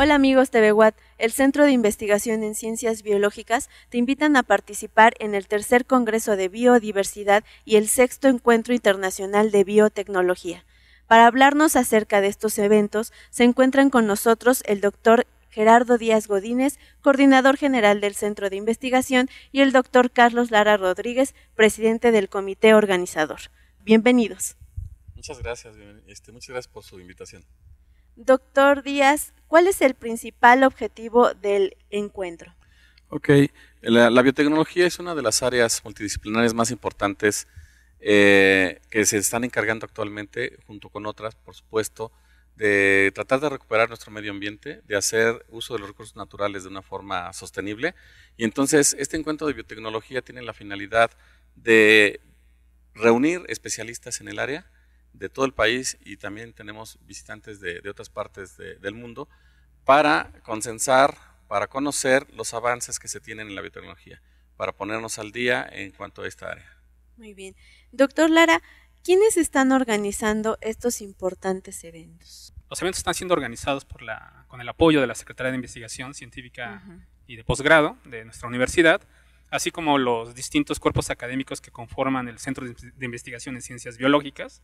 Hola amigos TVWAT, el Centro de Investigación en Ciencias Biológicas te invitan a participar en el tercer Congreso de Biodiversidad y el sexto Encuentro Internacional de Biotecnología. Para hablarnos acerca de estos eventos, se encuentran con nosotros el doctor Gerardo Díaz Godínez, coordinador general del Centro de Investigación, y el doctor Carlos Lara Rodríguez, presidente del comité organizador. Bienvenidos. Muchas gracias, este, muchas gracias por su invitación. Doctor Díaz, ¿cuál es el principal objetivo del encuentro? Ok, la, biotecnología es una de las áreas multidisciplinares más importantes eh, que se están encargando actualmente, junto con otras, por supuesto, de tratar de recuperar nuestro medio ambiente, de hacer uso de los recursos naturales de una forma sostenible. Y entonces este encuentro de biotecnología tiene la finalidad de reunir especialistas en el área, de todo el país y también tenemos visitantes de, otras partes del mundo para consensar, para conocer los avances que se tienen en la biotecnología, para ponernos al día en cuanto a esta área. Muy bien. Doctor Lara, ¿quiénes están organizando estos importantes eventos? Los eventos están siendo organizados por la, con el apoyo de la Secretaría de Investigación Científica y de Posgrado de nuestra universidad, así como los distintos cuerpos académicos que conforman el Centro de Investigación en Ciencias Biológicas,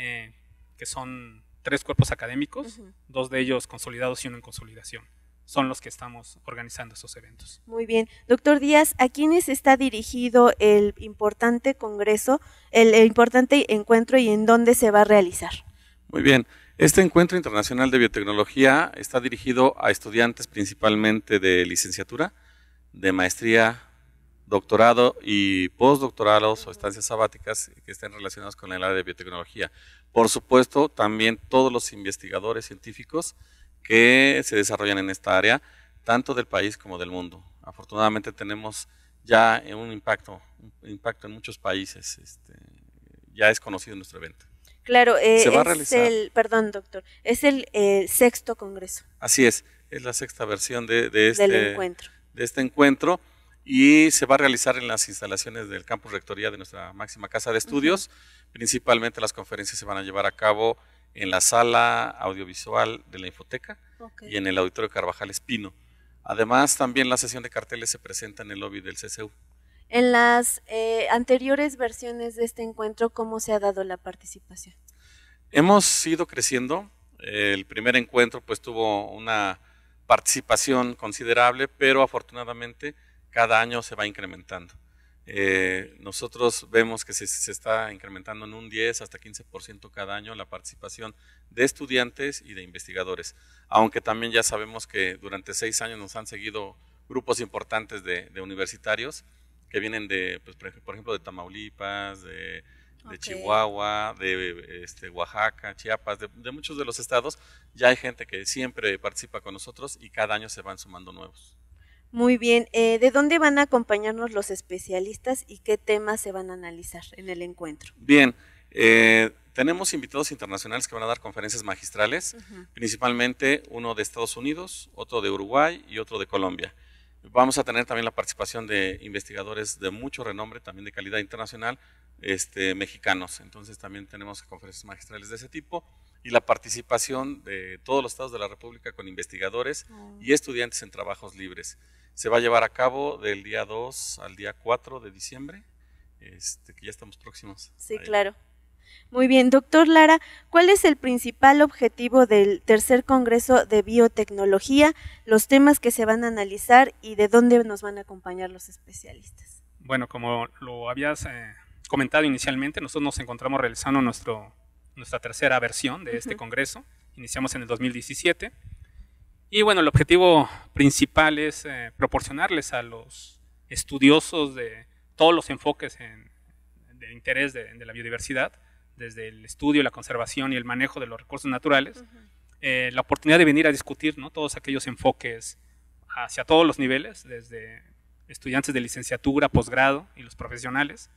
eh, que son tres cuerpos académicos, dos de ellos consolidados y uno en consolidación. Son los que estamos organizando estos eventos. Muy bien. Doctor Díaz, ¿a quiénes está dirigido el importante congreso, el importante encuentro y en dónde se va a realizar? Muy bien. Este encuentro internacional de biotecnología está dirigido a estudiantes principalmente de licenciatura, de maestría doctorado y postdoctorados o estancias sabáticas que estén relacionadas con el área de biotecnología. Por supuesto, también todos los investigadores científicos que se desarrollan en esta área, tanto del país como del mundo. Afortunadamente tenemos ya un impacto, un impacto en muchos países. Este, ya es conocido nuestro evento. Claro, eh, es el, perdón doctor, es el eh, sexto congreso. Así es, es la sexta versión De este encuentro este y se va a realizar en las instalaciones del campus rectoría de nuestra máxima casa de estudios. Principalmente las conferencias se van a llevar a cabo en la sala audiovisual de la Infoteca y en el auditorio Carvajal Espino. Además, también la sesión de carteles se presenta en el lobby del CCU. En las eh, anteriores versiones de este encuentro, ¿cómo se ha dado la participación? Hemos ido creciendo. El primer encuentro pues tuvo una participación considerable, pero afortunadamente cada año se va incrementando. Eh, nosotros vemos que se, está incrementando en un 10 hasta 15% cada año la participación de estudiantes y de investigadores, aunque también ya sabemos que durante seis años nos han seguido grupos importantes de, universitarios que vienen de, pues, por ejemplo, de Tamaulipas, de, Chihuahua, de este, Oaxaca, Chiapas, de muchos de los estados, ya hay gente que siempre participa con nosotros y cada año se van sumando nuevos. Muy bien, eh, ¿de dónde van a acompañarnos los especialistas y qué temas se van a analizar en el encuentro? Bien, eh, tenemos invitados internacionales que van a dar conferencias magistrales, principalmente uno de Estados Unidos, otro de Uruguay y otro de Colombia. Vamos a tener también la participación de investigadores de mucho renombre, también de calidad internacional, este, mexicanos. Entonces también tenemos conferencias magistrales de ese tipo y la participación de todos los estados de la República con investigadores oh. y estudiantes en trabajos libres se va a llevar a cabo del día 2 al día 4 de diciembre, este, que ya estamos próximos. Sí, claro. Muy bien, doctor Lara, ¿cuál es el principal objetivo del tercer Congreso de Biotecnología, los temas que se van a analizar y de dónde nos van a acompañar los especialistas? Bueno, como lo habías eh, comentado inicialmente, nosotros nos encontramos realizando nuestro, nuestra tercera versión de este Congreso, iniciamos en el 2017 y bueno, el objetivo principal es eh, proporcionarles a los estudiosos de todos los enfoques de interés de, la biodiversidad, desde el estudio, la conservación y el manejo de los recursos naturales, eh, la oportunidad de venir a discutir ¿no? todos aquellos enfoques hacia todos los niveles, desde estudiantes de licenciatura, posgrado y los profesionales.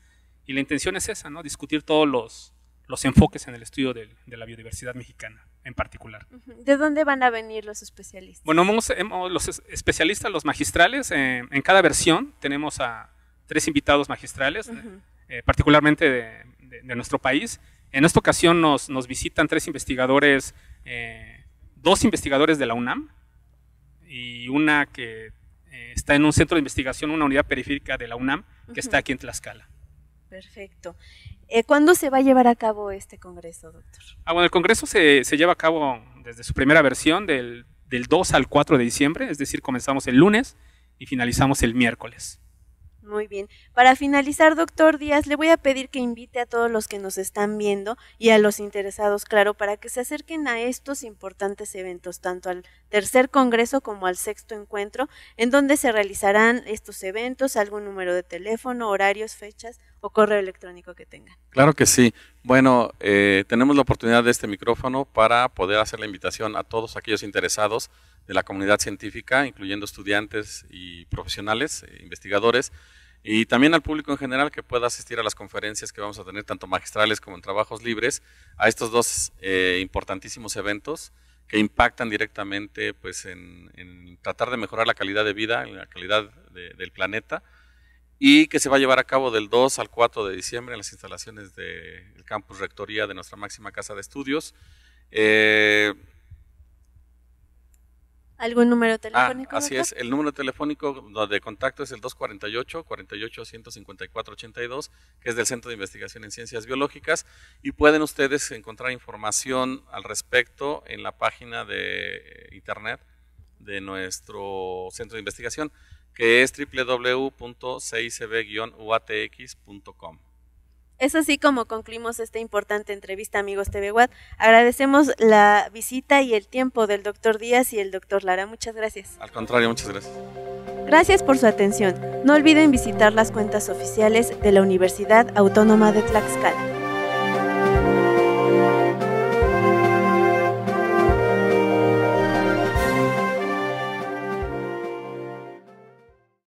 Y la intención es esa, ¿no? discutir todos los, los enfoques en el estudio de la biodiversidad mexicana en particular. ¿De dónde van a venir los especialistas? Bueno, eh, los especialistas, los magistrales, eh, en cada versión tenemos a tres invitados magistrales, eh, particularmente de, nuestro país. En esta ocasión nos, visitan tres investigadores, dos investigadores de la UNAM y una que está en un centro de investigación, una unidad periférica de la UNAM, que está aquí en Tlaxcala. Perfecto. Eh, ¿Cuándo se va a llevar a cabo este congreso, doctor? Ah, bueno, el congreso se, se lleva a cabo desde su primera versión del, del 2 al 4 de diciembre, es decir, comenzamos el lunes y finalizamos el miércoles. Muy bien. Para finalizar, doctor Díaz, le voy a pedir que invite a todos los que nos están viendo y a los interesados, claro, para que se acerquen a estos importantes eventos, tanto al tercer congreso como al sexto encuentro, en donde se realizarán estos eventos, algún número de teléfono, horarios, fechas o correo electrónico que tengan. Claro que sí. Bueno, eh, tenemos la oportunidad de este micrófono para poder hacer la invitación a todos aquellos interesados de la comunidad científica, incluyendo estudiantes y profesionales, eh, investigadores, y también al público en general que pueda asistir a las conferencias que vamos a tener, tanto magistrales como en trabajos libres, a estos dos eh, importantísimos eventos que impactan directamente pues, en, tratar de mejorar la calidad de vida, la calidad del planeta, y que se va a llevar a cabo del 2 al 4 de diciembre en las instalaciones del campus rectoría de nuestra máxima casa de estudios. Eh, ¿Algún número ah, telefónico? así es, el número telefónico de contacto es el 248-48-154-82, que es del Centro de Investigación en Ciencias Biológicas, y pueden ustedes encontrar información al respecto en la página de internet de nuestro Centro de Investigación, que es www.cicb-uatx.com. Es así como concluimos esta importante entrevista, amigos TV Guad. Agradecemos la visita y el tiempo del doctor Díaz y el doctor Lara. Muchas gracias. Al contrario, muchas gracias. Gracias por su atención. No olviden visitar las cuentas oficiales de la Universidad Autónoma de Tlaxcala.